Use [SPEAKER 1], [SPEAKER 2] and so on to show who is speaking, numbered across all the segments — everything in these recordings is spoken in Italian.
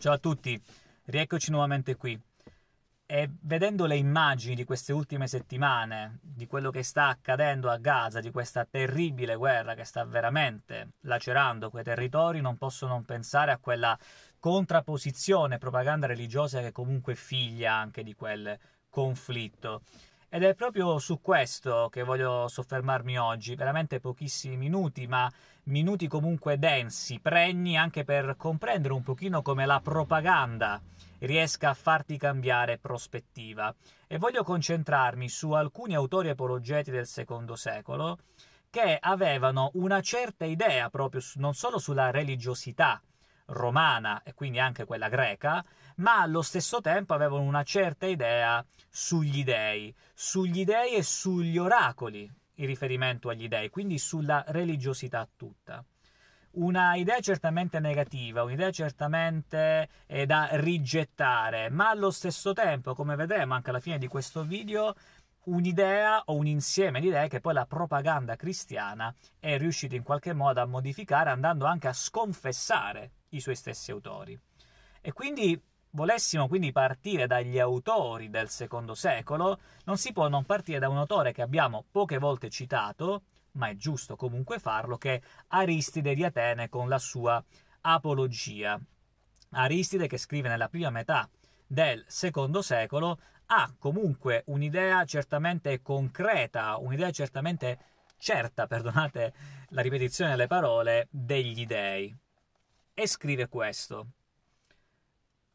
[SPEAKER 1] Ciao a tutti, rieccoci nuovamente qui. E vedendo le immagini di queste ultime settimane, di quello che sta accadendo a Gaza, di questa terribile guerra che sta veramente lacerando quei territori, non posso non pensare a quella contrapposizione propaganda religiosa che è comunque figlia anche di quel conflitto. Ed è proprio su questo che voglio soffermarmi oggi, veramente pochissimi minuti, ma minuti comunque densi, pregni anche per comprendere un pochino come la propaganda riesca a farti cambiare prospettiva. E voglio concentrarmi su alcuni autori apologeti del secondo secolo che avevano una certa idea proprio su, non solo sulla religiosità romana e quindi anche quella greca, ma allo stesso tempo avevano una certa idea sugli dei, sugli dei e sugli oracoli il riferimento agli dèi, quindi sulla religiosità tutta. Una idea certamente negativa, un'idea certamente eh, da rigettare, ma allo stesso tempo, come vedremo anche alla fine di questo video, un'idea o un insieme di idee che poi la propaganda cristiana è riuscita in qualche modo a modificare andando anche a sconfessare i suoi stessi autori. E quindi volessimo quindi partire dagli autori del secondo secolo, non si può non partire da un autore che abbiamo poche volte citato, ma è giusto comunque farlo, che è Aristide di Atene con la sua Apologia. Aristide, che scrive nella prima metà del secondo secolo, ha comunque un'idea certamente concreta, un'idea certamente certa, perdonate la ripetizione delle parole, degli dei. E scrive questo.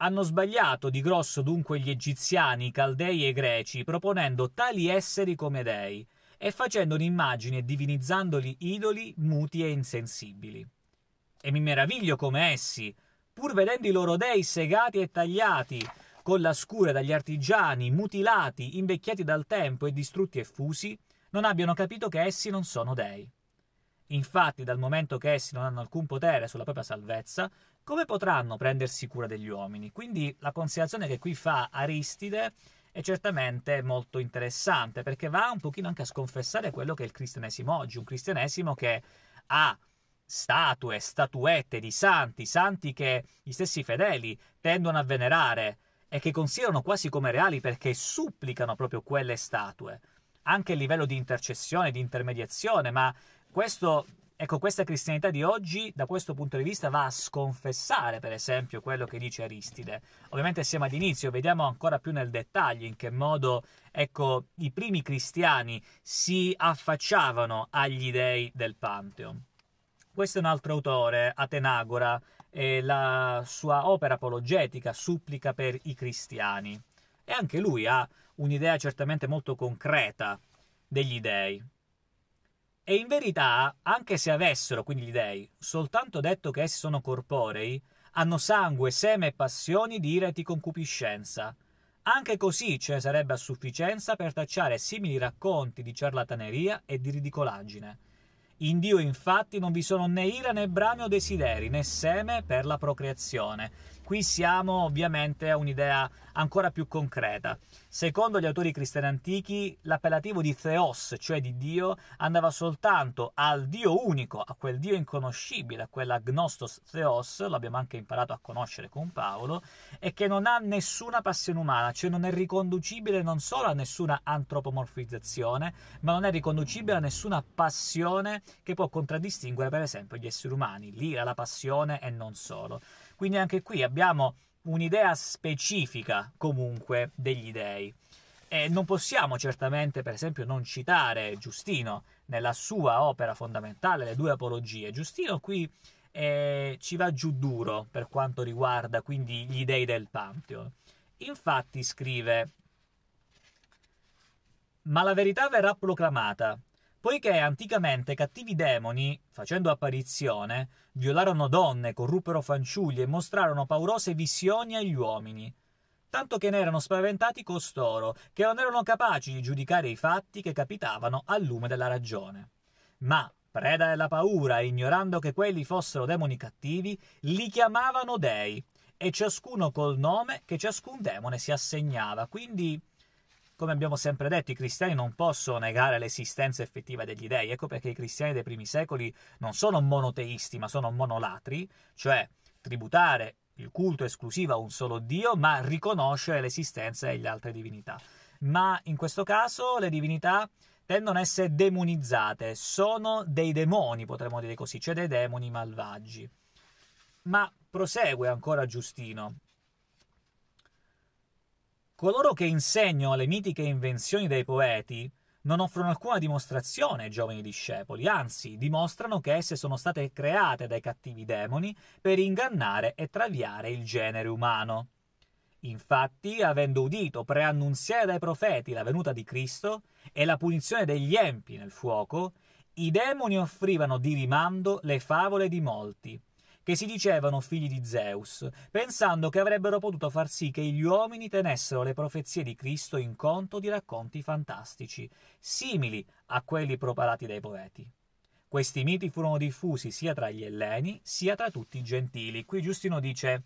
[SPEAKER 1] Hanno sbagliato di grosso dunque gli egiziani, i caldei e i greci, proponendo tali esseri come dei e facendo un'immagine divinizzandoli idoli muti e insensibili. E mi meraviglio come essi, pur vedendo i loro dei segati e tagliati, con la scure dagli artigiani, mutilati, invecchiati dal tempo e distrutti e fusi, non abbiano capito che essi non sono dei. Infatti, dal momento che essi non hanno alcun potere sulla propria salvezza, come potranno prendersi cura degli uomini? Quindi la considerazione che qui fa Aristide è certamente molto interessante perché va un pochino anche a sconfessare quello che è il cristianesimo oggi, un cristianesimo che ha statue, statuette di santi, santi che gli stessi fedeli tendono a venerare e che considerano quasi come reali perché supplicano proprio quelle statue, anche a livello di intercessione, di intermediazione, ma questo, ecco, questa cristianità di oggi, da questo punto di vista, va a sconfessare, per esempio, quello che dice Aristide. Ovviamente siamo all'inizio, vediamo ancora più nel dettaglio in che modo ecco, i primi cristiani si affacciavano agli dei del Pantheon. Questo è un altro autore, Atenagora, e la sua opera apologetica supplica per i cristiani. E anche lui ha un'idea certamente molto concreta degli dei. E in verità, anche se avessero, quindi gli dèi, soltanto detto che essi sono corporei, hanno sangue, seme e passioni di ira e di concupiscenza. Anche così ce ne sarebbe a sufficienza per tacciare simili racconti di ciarlataneria e di ridicolaggine. In Dio infatti non vi sono né ira né brame o desideri né seme per la procreazione, qui siamo ovviamente a un'idea ancora più concreta. Secondo gli autori cristiani antichi, l'appellativo di Theos, cioè di Dio, andava soltanto al Dio unico, a quel Dio inconoscibile, a quella Gnostos Theos, l'abbiamo anche imparato a conoscere con Paolo, e che non ha nessuna passione umana, cioè non è riconducibile non solo a nessuna antropomorfizzazione, ma non è riconducibile a nessuna passione che può contraddistinguere per esempio gli esseri umani, l'ira, la passione e non solo. Quindi anche qui abbiamo un'idea specifica comunque degli dei. E non possiamo certamente, per esempio, non citare Giustino nella sua opera fondamentale, le due apologie. Giustino qui eh, ci va giù duro per quanto riguarda quindi gli dei del Pantheon. Infatti scrive: Ma la verità verrà proclamata poiché anticamente cattivi demoni, facendo apparizione, violarono donne, corruppero fanciulli e mostrarono paurose visioni agli uomini, tanto che ne erano spaventati costoro, che non erano capaci di giudicare i fatti che capitavano al lume della ragione. Ma, preda della paura, ignorando che quelli fossero demoni cattivi, li chiamavano dei, e ciascuno col nome che ciascun demone si assegnava, quindi come abbiamo sempre detto, i cristiani non possono negare l'esistenza effettiva degli dei, ecco perché i cristiani dei primi secoli non sono monoteisti, ma sono monolatri, cioè tributare il culto esclusivo a un solo Dio, ma riconoscere l'esistenza delle altre divinità. Ma in questo caso le divinità tendono a essere demonizzate, sono dei demoni, potremmo dire così, cioè dei demoni malvagi. Ma prosegue ancora Giustino. Coloro che insegnano le mitiche invenzioni dei poeti non offrono alcuna dimostrazione ai giovani discepoli, anzi dimostrano che esse sono state create dai cattivi demoni per ingannare e traviare il genere umano. Infatti, avendo udito preannunziare dai profeti la venuta di Cristo e la punizione degli empi nel fuoco, i demoni offrivano di rimando le favole di molti, che si dicevano figli di Zeus, pensando che avrebbero potuto far sì che gli uomini tenessero le profezie di Cristo in conto di racconti fantastici, simili a quelli propalati dai poeti. Questi miti furono diffusi sia tra gli Elleni sia tra tutti i gentili. Qui Giustino dice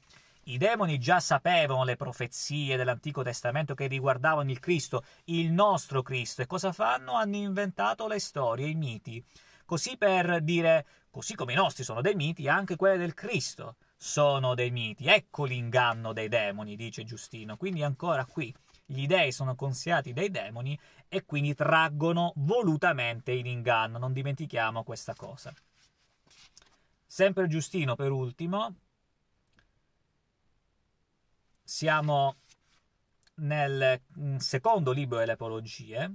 [SPEAKER 1] i demoni già sapevano le profezie dell'Antico Testamento che riguardavano il Cristo, il nostro Cristo, e cosa fanno? Hanno inventato le storie, i miti. Così per dire così come i nostri sono dei miti, anche quelle del Cristo sono dei miti. Ecco l'inganno dei demoni, dice Giustino. Quindi ancora qui gli dei sono consigliati dei demoni e quindi traggono volutamente in inganno. Non dimentichiamo questa cosa. Sempre Giustino per ultimo. Siamo nel mm, secondo libro delle Apologie,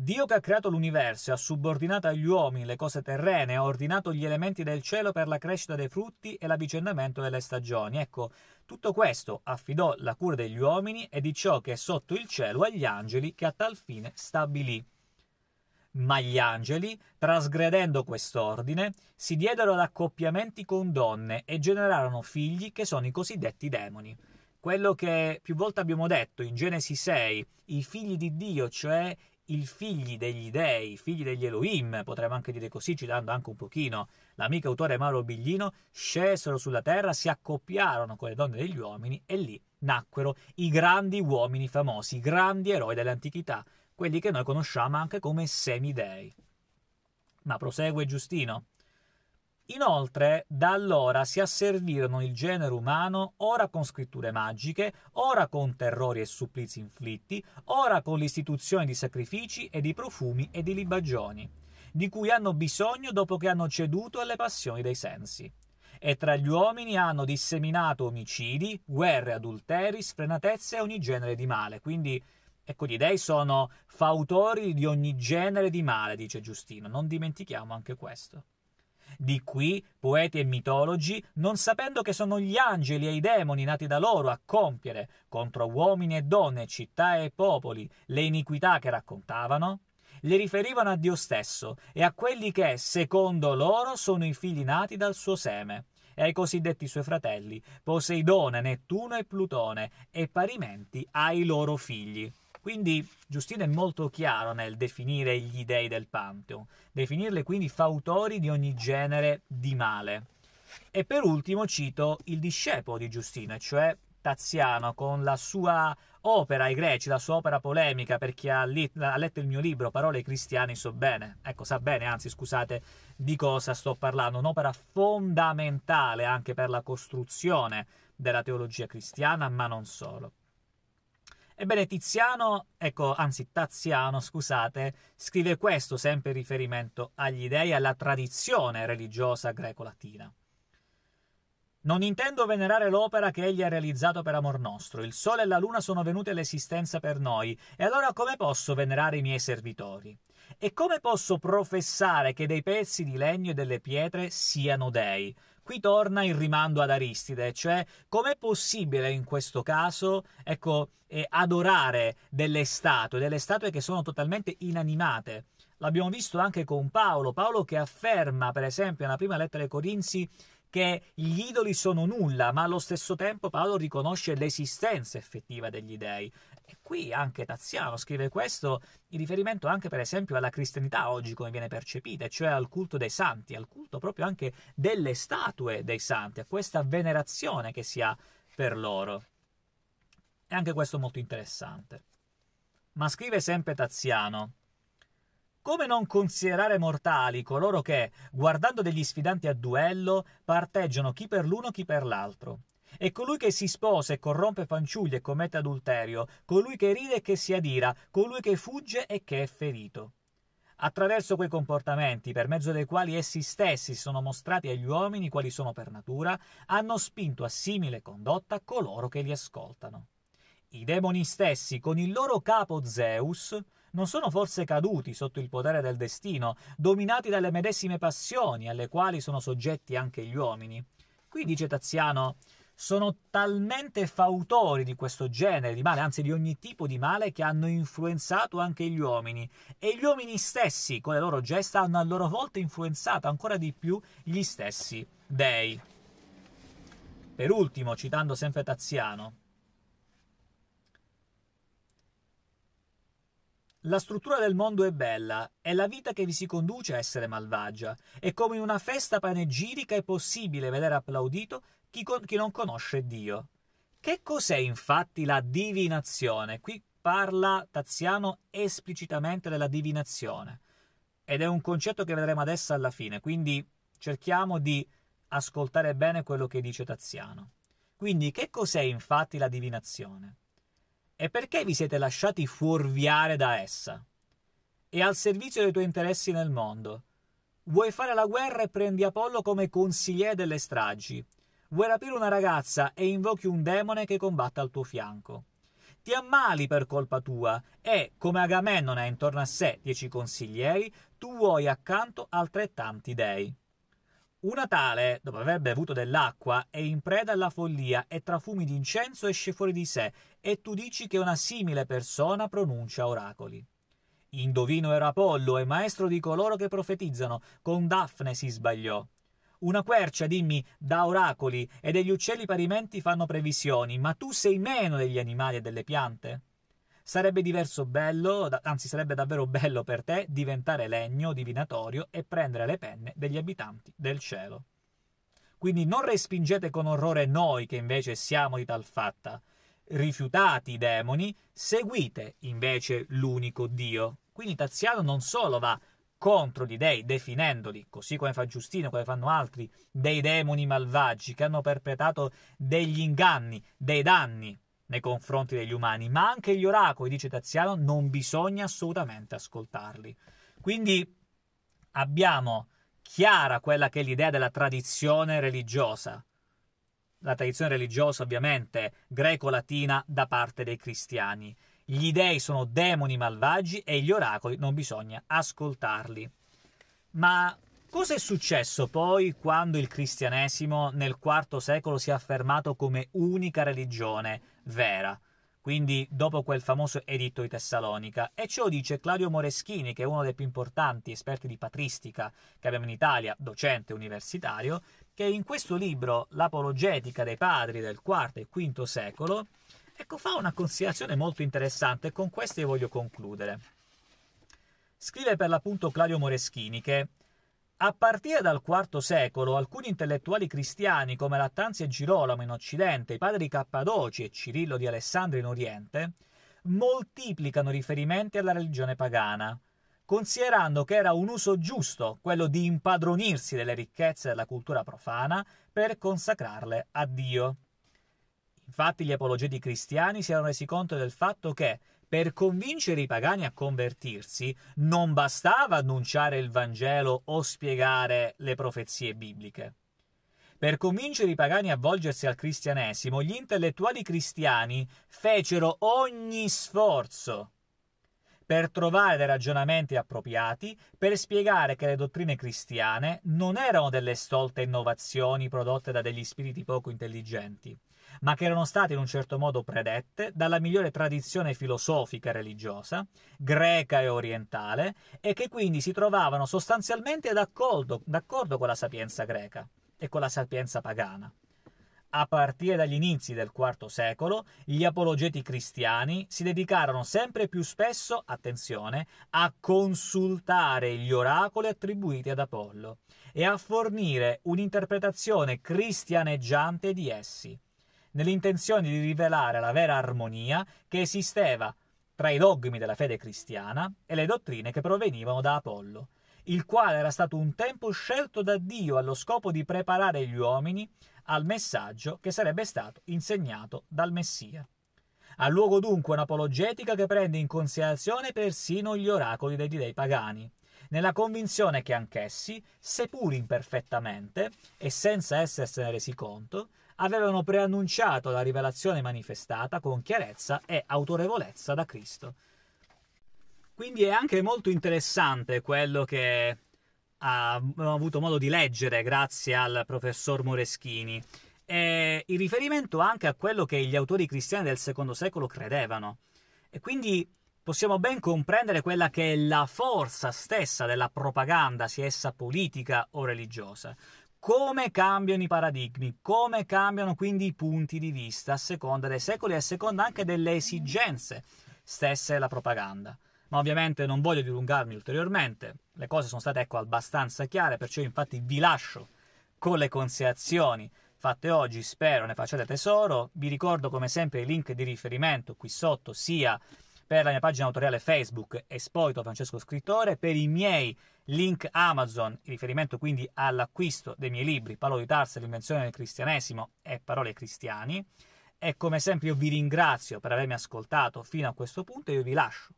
[SPEAKER 1] Dio che ha creato l'universo e ha subordinato agli uomini le cose terrene, ha ordinato gli elementi del cielo per la crescita dei frutti e l'avvicendamento delle stagioni. Ecco, tutto questo affidò la cura degli uomini e di ciò che è sotto il cielo agli angeli che a tal fine stabilì. Ma gli angeli, trasgredendo quest'ordine, si diedero ad accoppiamenti con donne e generarono figli che sono i cosiddetti demoni quello che più volte abbiamo detto in Genesi 6, i figli di Dio, cioè i figli degli dei, i figli degli Elohim, potremmo anche dire così, citando anche un pochino l'amico autore Mauro Biglino, scesero sulla terra, si accoppiarono con le donne degli uomini e lì nacquero i grandi uomini famosi, i grandi eroi dell'antichità, quelli che noi conosciamo anche come semidei. Ma prosegue Giustino. Inoltre, da allora si asservirono il genere umano ora con scritture magiche, ora con terrori e supplizi inflitti, ora con l'istituzione di sacrifici e di profumi e di libagioni, di cui hanno bisogno dopo che hanno ceduto alle passioni dei sensi. E tra gli uomini hanno disseminato omicidi, guerre, adulteri, sfrenatezze e ogni genere di male. Quindi, ecco, gli dei sono fautori di ogni genere di male, dice Giustino. Non dimentichiamo anche questo. Di qui poeti e mitologi, non sapendo che sono gli angeli e i demoni nati da loro a compiere contro uomini e donne, città e popoli le iniquità che raccontavano, le riferivano a Dio stesso e a quelli che, secondo loro, sono i figli nati dal suo seme, e ai cosiddetti suoi fratelli, Poseidone, Nettuno e Plutone, e parimenti ai loro figli. Quindi Giustino è molto chiaro nel definire gli dei del Pantheon, definirle quindi fautori di ogni genere di male. E per ultimo cito il discepolo di Giustino, cioè Taziano, con la sua opera ai greci, la sua opera polemica, per chi ha, li- ha letto il mio libro Parole cristiane so bene, ecco, sa bene, anzi scusate di cosa sto parlando, un'opera fondamentale anche per la costruzione della teologia cristiana, ma non solo. Ebbene, Tiziano, ecco, anzi Taziano, scusate, scrive questo sempre in riferimento agli dei e alla tradizione religiosa greco-latina. Non intendo venerare l'opera che egli ha realizzato per amor nostro. Il sole e la luna sono venute all'esistenza per noi. E allora come posso venerare i miei servitori? E come posso professare che dei pezzi di legno e delle pietre siano dei? Qui torna il rimando ad Aristide, cioè com'è possibile in questo caso, ecco, eh, adorare delle statue, delle statue che sono totalmente inanimate. L'abbiamo visto anche con Paolo, Paolo che afferma, per esempio, nella prima lettera ai Corinzi che gli idoli sono nulla, ma allo stesso tempo Paolo riconosce l'esistenza effettiva degli dei. E qui anche Taziano scrive questo in riferimento anche per esempio alla cristianità oggi come viene percepita, cioè al culto dei santi, al culto proprio anche delle statue dei santi, a questa venerazione che si ha per loro. E anche questo molto interessante. Ma scrive sempre Taziano. Come non considerare mortali coloro che, guardando degli sfidanti a duello, parteggiano chi per l'uno chi per l'altro? E colui che si sposa e corrompe fanciulli e commette adulterio, colui che ride e che si adira, colui che fugge e che è ferito. Attraverso quei comportamenti, per mezzo dei quali essi stessi sono mostrati agli uomini quali sono per natura, hanno spinto a simile condotta coloro che li ascoltano. I demoni stessi, con il loro capo Zeus, non sono forse caduti sotto il potere del destino, dominati dalle medesime passioni alle quali sono soggetti anche gli uomini. Qui dice Taziano sono talmente fautori di questo genere di male, anzi di ogni tipo di male, che hanno influenzato anche gli uomini. E gli uomini stessi, con le loro gesta, hanno a loro volta influenzato ancora di più gli stessi dei. Per ultimo, citando sempre Taziano, La struttura del mondo è bella, è la vita che vi si conduce a essere malvagia, e come in una festa panegirica è possibile vedere applaudito chi, con- chi non conosce Dio. Che cos'è infatti la divinazione? Qui parla Taziano esplicitamente della divinazione ed è un concetto che vedremo adesso alla fine, quindi cerchiamo di ascoltare bene quello che dice Taziano. Quindi che cos'è infatti la divinazione? E perché vi siete lasciati fuorviare da essa? È al servizio dei tuoi interessi nel mondo. Vuoi fare la guerra e prendi Apollo come consigliere delle stragi. Vuoi rapire una ragazza e invochi un demone che combatta al tuo fianco. Ti ammali per colpa tua e, come Agamennone ha intorno a sé dieci consiglieri, tu vuoi accanto altrettanti dei. Una tale, dopo aver bevuto dell'acqua, è in preda alla follia e tra fumi di incenso esce fuori di sé, e tu dici che una simile persona pronuncia oracoli. Indovino era Apollo e maestro di coloro che profetizzano, con Daphne si sbagliò. Una quercia, dimmi, da oracoli, e degli uccelli parimenti fanno previsioni, ma tu sei meno degli animali e delle piante? Sarebbe diverso bello, anzi sarebbe davvero bello per te diventare legno divinatorio e prendere le penne degli abitanti del cielo. Quindi non respingete con orrore noi che invece siamo di tal fatta. Rifiutati i demoni, seguite invece l'unico Dio. Quindi Taziano non solo va contro gli dei, definendoli, così come fa Giustino, come fanno altri, dei demoni malvagi che hanno perpetrato degli inganni, dei danni nei confronti degli umani, ma anche gli oracoli, dice Taziano, non bisogna assolutamente ascoltarli. Quindi abbiamo chiara quella che è l'idea della tradizione religiosa, la tradizione religiosa ovviamente greco-latina da parte dei cristiani gli dei sono demoni malvagi e gli oracoli non bisogna ascoltarli. Ma cosa è successo poi quando il cristianesimo nel IV secolo si è affermato come unica religione vera? Quindi dopo quel famoso editto di Tessalonica. E ce dice Claudio Moreschini, che è uno dei più importanti esperti di patristica che abbiamo in Italia, docente universitario, che in questo libro, L'apologetica dei padri del IV e V secolo, Ecco, fa una considerazione molto interessante e con questa io voglio concludere. Scrive per l'appunto Claudio Moreschini che a partire dal IV secolo alcuni intellettuali cristiani come Lattanzio e Girolamo in Occidente, i padri Cappadoci e Cirillo di Alessandria in Oriente, moltiplicano riferimenti alla religione pagana, considerando che era un uso giusto quello di impadronirsi delle ricchezze della cultura profana per consacrarle a Dio. Infatti gli apologeti cristiani si erano resi conto del fatto che per convincere i pagani a convertirsi non bastava annunciare il Vangelo o spiegare le profezie bibliche. Per convincere i pagani a volgersi al cristianesimo, gli intellettuali cristiani fecero ogni sforzo per trovare dei ragionamenti appropriati per spiegare che le dottrine cristiane non erano delle stolte innovazioni prodotte da degli spiriti poco intelligenti, ma che erano state in un certo modo predette dalla migliore tradizione filosofica e religiosa, greca e orientale, e che quindi si trovavano sostanzialmente d'accordo, d'accordo con la sapienza greca e con la sapienza pagana. A partire dagli inizi del IV secolo, gli apologeti cristiani si dedicarono sempre più spesso, attenzione, a consultare gli oracoli attribuiti ad Apollo e a fornire un'interpretazione cristianeggiante di essi nell'intenzione di rivelare la vera armonia che esisteva tra i dogmi della fede cristiana e le dottrine che provenivano da Apollo, il quale era stato un tempo scelto da Dio allo scopo di preparare gli uomini al messaggio che sarebbe stato insegnato dal Messia. Ha luogo dunque un'apologetica che prende in considerazione persino gli oracoli dei dei pagani, nella convinzione che anch'essi, seppur imperfettamente e senza essersene resi conto, avevano preannunciato la rivelazione manifestata con chiarezza e autorevolezza da Cristo. Quindi è anche molto interessante quello che abbiamo avuto modo di leggere grazie al professor Moreschini e in riferimento anche a quello che gli autori cristiani del secondo secolo credevano. E quindi possiamo ben comprendere quella che è la forza stessa della propaganda, sia essa politica o religiosa come cambiano i paradigmi, come cambiano quindi i punti di vista a seconda dei secoli e a seconda anche delle esigenze stesse della propaganda. Ma ovviamente non voglio dilungarmi ulteriormente, le cose sono state ecco abbastanza chiare, perciò infatti vi lascio con le considerazioni fatte oggi, spero ne facciate tesoro. Vi ricordo come sempre i link di riferimento qui sotto, sia per la mia pagina autoriale Facebook Espoito Francesco Scrittore, per i miei link Amazon, in riferimento quindi all'acquisto dei miei libri Paolo di Tarsa, l'invenzione del cristianesimo e Parole cristiani. E come sempre io vi ringrazio per avermi ascoltato fino a questo punto e io vi lascio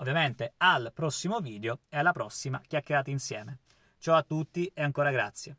[SPEAKER 1] ovviamente al prossimo video e alla prossima chiacchierata insieme. Ciao a tutti e ancora grazie.